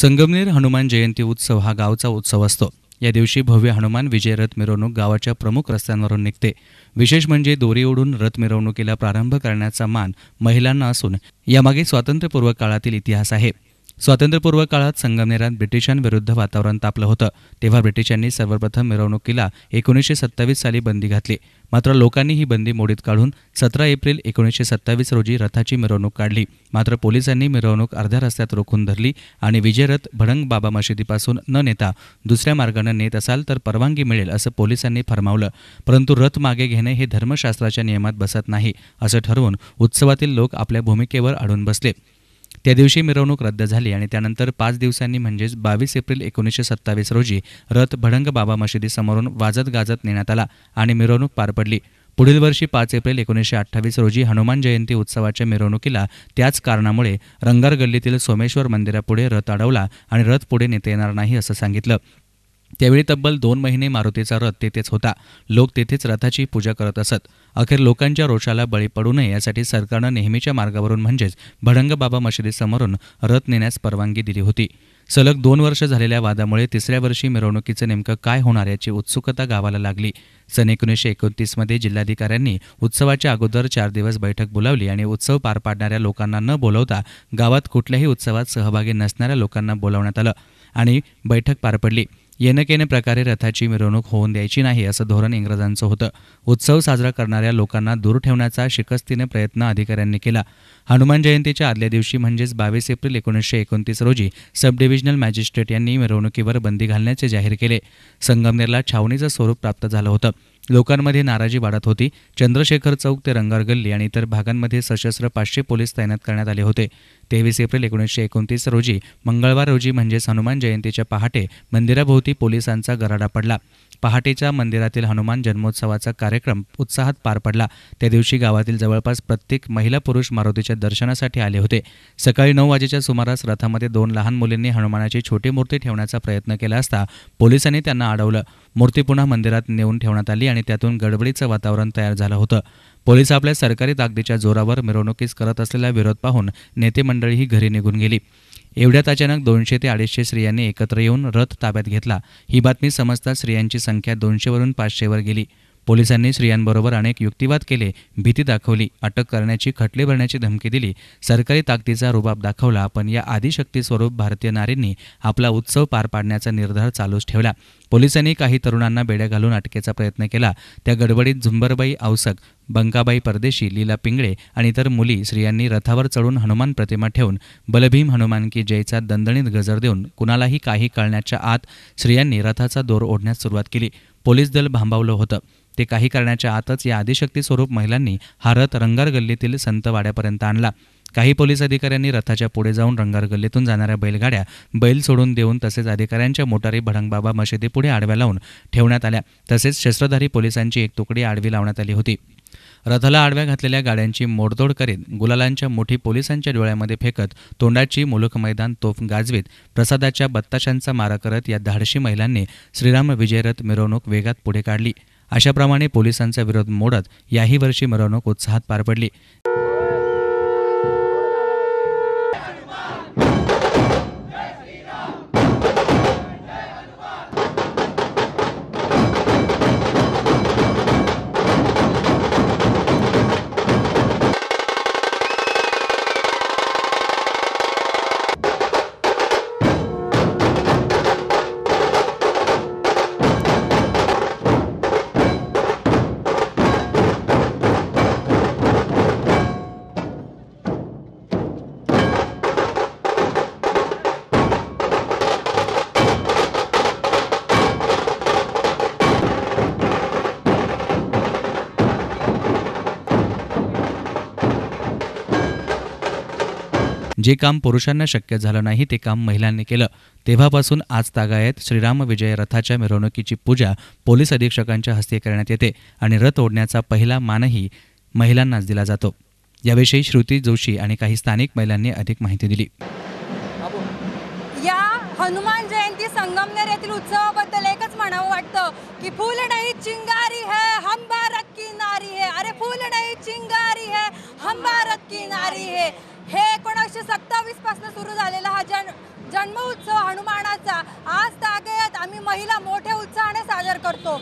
संगमनेर हनुमान जयंती उत्सव हा गावचा उत्सव असतो या दिवशी भव्य हनुमान विजय रथ मिरवणूक गावाच्या प्रमुख रस्त्यांवरून निघते विशेष म्हणजे दोरी ओढून रथ मिरवणुकीला प्रारंभ करण्याचा मान महिलांना असून यामागे स्वातंत्र्यपूर्व काळातील इतिहास आहे स्वातंत्र्यपूर्व काळात संगमनेरात ब्रिटिशांविरुद्ध वातावरण तापलं होतं तेव्हा ब्रिटिशांनी सर्वप्रथम मिरवणुकीला एकोणीसशे सत्तावीस साली बंदी घातली मात्र लोकांनी ही बंदी मोडीत काढून सतरा एप्रिल एकोणीसशे सत्तावीस रोजी रथाची मिरवणूक काढली मात्र पोलिसांनी मिरवणूक अर्ध्या रस्त्यात रोखून धरली आणि विजयरथ भडंग बाबा मशिदीपासून न नेता दुसऱ्या मार्गानं नेत असाल तर परवानगी मिळेल असं पोलिसांनी फरमावलं परंतु रथ मागे घेणे हे धर्मशास्त्राच्या नियमात बसत नाही असं ठरवून उत्सवातील लोक आपल्या भूमिकेवर अडून बसले त्या दिवशी मिरवणूक रद्द झाली आणि त्यानंतर पाच दिवसांनी म्हणजेच बावीस एप्रिल एकोणीसशे सत्तावीस रोजी रथ भडंग बाबा मशिदीसमोरून वाजत गाजत नेण्यात आला आणि मिरवणूक पार पडली पुढील वर्षी पाच एप्रिल एकोणीसशे अठ्ठावीस रोजी हनुमान जयंती उत्सवाच्या मिरवणुकीला त्याच कारणामुळे रंगार गल्लीतील सोमेश्वर मंदिरापुढे रथ अडवला आणि रथ पुढे नेता येणार नाही असं सांगितलं त्यावेळी तब्बल दोन महिने मारुतीचा रथ तेथेच होता लोक तेथेच रथाची पूजा करत असत अखेर लोकांच्या रोषाला बळी पडू नये यासाठी सरकारनं नेहमीच्या मार्गावरून म्हणजेच भडंग बाबा मशिदीसमोरून रथ नेण्यास परवानगी दिली होती सलग दोन वर्ष झालेल्या वादामुळे तिसऱ्या वर्षी मिरवणुकीचं नेमकं काय होणार याची उत्सुकता गावाला लागली सन एकोणीसशे एकोणतीसमध्ये जिल्हाधिकाऱ्यांनी उत्सवाच्या अगोदर चार दिवस बैठक बोलावली आणि उत्सव पार पाडणाऱ्या लोकांना न बोलवता गावात कुठल्याही उत्सवात सहभागी नसणाऱ्या लोकांना बोलावण्यात आलं आणि बैठक पार पडली येनकेने प्रकारे रथाची मिरवणूक होऊन द्यायची नाही असं धोरण इंग्रजांचं होतं उत्सव साजरा करणाऱ्या लोकांना दूर ठेवण्याचा शिकस्तीने प्रयत्न अधिकाऱ्यांनी केला हनुमान जयंतीच्या आदल्या दिवशी म्हणजेच बावीस एप्रिल एकोणीसशे एकोणतीस रोजी सब डिव्हिजनल मॅजिस्ट्रेट यांनी मिरवणुकीवर बंदी घालण्याचे जाहीर केले संगमनेरला छावणीचं स्वरूप प्राप्त झालं होतं लोकांमध्ये नाराजी वाढत होती चंद्रशेखर चौक ते रंगार गल्ली आणि इतर भागांमध्ये सशस्त्र पाचशे पोलीस तैनात करण्यात आले होते तेवीस एप्रिल एकोणीसशे एकोणतीस रोजी मंगळवार रोजी म्हणजेच हनुमान जयंतीच्या पहाटे मंदिराभोवती पोलिसांचा गराडा पडला पहाटेच्या मंदिरातील हनुमान जन्मोत्सवाचा कार्यक्रम उत्साहात पार पडला त्या दिवशी गावातील जवळपास प्रत्येक महिला पुरुष मारुतीच्या दर्शनासाठी आले होते सकाळी नऊ वाजेच्या सुमारास रथामध्ये दोन लहान मुलींनी हनुमानाची छोटी मूर्ती ठेवण्याचा प्रयत्न केला असता पोलिसांनी त्यांना अडवलं मूर्ती पुन्हा मंदिरात नेऊन ठेवण्यात आली आणि त्यातून गडबडीचं वातावरण तयार झालं होतं पोलीस आपल्या सरकारी ताकदीच्या जोरावर मिरवणुकीस करत असलेला विरोध पाहून नेते मंडळीही घरी निघून गेली एवढ्यात अचानक दोनशे ते अडीचशे स्त्रियांनी एकत्र येऊन रथ ताब्यात घेतला ही बातमी समजता स्त्रियांची संख्या दोनशेवरून पाचशेवर गेली पोलिसांनी स्त्रियांबरोबर अनेक युक्तिवाद केले भीती दाखवली अटक करण्याची खटले भरण्याची धमकी दिली सरकारी ताकदीचा रुबाब दाखवला पण या आदिशक्ती स्वरूप भारतीय नारींनी आपला उत्सव पार पाडण्याचा निर्धार चालूच ठेवला पोलिसांनी काही तरुणांना बेड्या घालून अटकेचा प्रयत्न केला त्या गडबडीत झुंबरबाई औसक बंकाबाई परदेशी लीला पिंगळे आणि इतर मुली स्त्रियांनी रथावर चढून हनुमान प्रतिमा ठेवून बलभीम हनुमान की जयचा दणदणीत गजर देऊन कुणालाही काही कळण्याच्या आत स्त्रियांनी रथाचा दोर ओढण्यास सुरुवात केली पोलीस दल भांबावलं होतं ते काही करण्याच्या आतच या आदिशक्ती स्वरूप महिलांनी हा रथ रंगार गल्लीतील संतवाड्यापर्यंत आणला काही पोलीस अधिकाऱ्यांनी रथाच्या पुढे जाऊन रंगार गल्लीतून जाणाऱ्या बैलगाड्या बैल सोडून देऊन तसेच अधिकाऱ्यांच्या मोटारी भडंगबाबा मशिदीपुढे आडव्या लावून ठेवण्यात आल्या तसेच शस्त्रधारी पोलिसांची एक तुकडी आडवी लावण्यात आली होती रथाला आडव्या घातलेल्या गाड्यांची मोडतोड करीत गुलालांच्या मोठी पोलिसांच्या डोळ्यामध्ये फेकत तोंडाची मुलुख मैदान तोफ गाजवीत प्रसादाच्या बत्ताशांचा मारा करत या धाडशी महिलांनी श्रीराम विजयरथ मिरवणूक वेगात पुढे काढली अशाप्रमाणे पोलिसांचा विरोध मोडत याही वर्षी मिरवणूक उत्साहात पार पडली जे काम पुरुषांना शक्य झालं नाही ते काम महिलांनी केलं तेव्हापासून आज तागायत श्रीराम विजय रथाच्या मिरवणुकीची पूजा पोलीस अधीक्षकांच्या हस्ते करण्यात येते आणि रथ ओढण्याचा पहिला मानही महिलांनाच दिला जातो याविषयी श्रुती जोशी आणि काही स्थानिक महिलांनी अधिक माहिती दिली या हनुमान जयंती संगमनेर येथील उत्सवाबद्दल एकच म्हणावं वाटतं की फुल नाही चिंगारी है हम भारत की नारी है अरे फुल नाही चिंगारी है हम भारत की नारी है हे अठराशे सत्तावीस पासून सुरू झालेला हा जन जन्म उत्सव हनुमानाचा आज तागेत आम्ही महिला मोठ्या उत्साहाने साजर करतो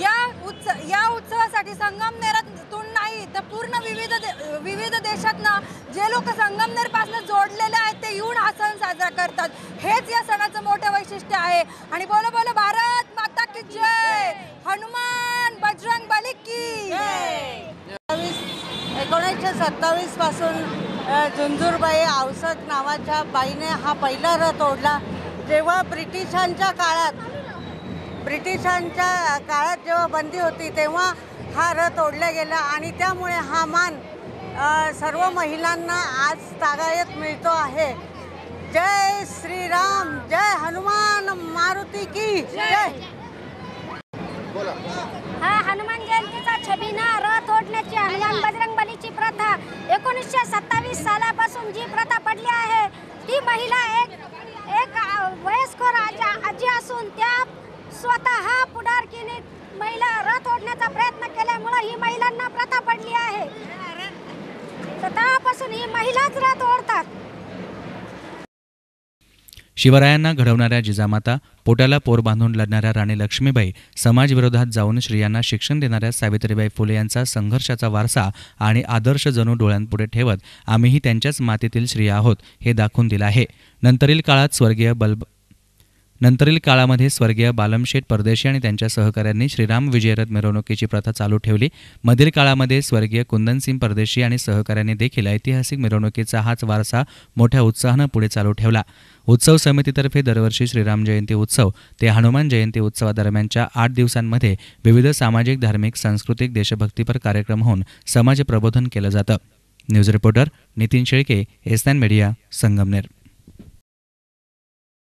या उत्स या उत्सवासाठी संगमनेरातून नाही तर पूर्ण विविध दे, विविध देशातनं जे लोक संगमनेरपासून जोडलेले आहेत ते येऊन हा सण साजरा करतात हेच या सणाचं मोठं वैशिष्ट्य आहे आणि बोलो बोलो भारत माता की जय हनुमान बजरंग बलिकी की एकोणीसशे सत्तावीस पासून झुंझुरबाई औसत नावाच्या बाईने हा पहिला रथ ओढला जेव्हा ब्रिटिशांच्या काळात ब्रिटिशांच्या काळात जेव्हा बंदी होती तेव्हा हा रथ ओढला गेला आणि त्यामुळे हा मान सर्व महिलांना आज तागायत मिळतो आहे जय श्रीराम जय हनुमान मारुती की जय हा हनुमान जयंतीचा छबीना रथ ओढण्याची हनुमान बजरंगबलीची प्रथा बावीस सालापासून जी प्रथा पडली आहे ती महिला एक एक वयस्कर आजा आजी असून त्या स्वतः पुढारकीने महिला रथ ओढण्याचा प्रयत्न केल्यामुळं ही महिलांना प्रथा पडली आहे तर तेव्हापासून ही महिलाच रथ ओढतात शिवरायांना घडवणाऱ्या जिजामाता पोटाला पोर बांधून लढणाऱ्या राणी लक्ष्मीबाई समाजविरोधात जाऊन श्रियांना शिक्षण देणाऱ्या सावित्रीबाई फुले यांचा संघर्षाचा वारसा आणि आदर्श जणू डोळ्यांपुढे ठेवत आम्हीही त्यांच्याच मातीतील श्रिया आहोत हे दाखवून दिलं आहे नंतरील काळात स्वर्गीय बल्ब नंतरील काळामध्ये स्वर्गीय बालमशेठ परदेशी आणि त्यांच्या सहकाऱ्यांनी श्रीराम विजयरथ मिरवणुकीची प्रथा चालू ठेवली मधील काळामध्ये स्वर्गीय कुंदनसिंग परदेशी आणि सहकाऱ्यांनी देखील ऐतिहासिक मिरवणुकीचा हाच वारसा मोठ्या उत्साहानं पुढे चालू ठेवला उत्सव समितीतर्फे दरवर्षी श्रीराम जयंती उत्सव ते हनुमान जयंती उत्सवादरम्यानच्या आठ दिवसांमध्ये विविध सामाजिक धार्मिक सांस्कृतिक देशभक्तीपर कार्यक्रम होऊन समाज प्रबोधन केलं जातं news reporter Nitin Shelke S media Sangamner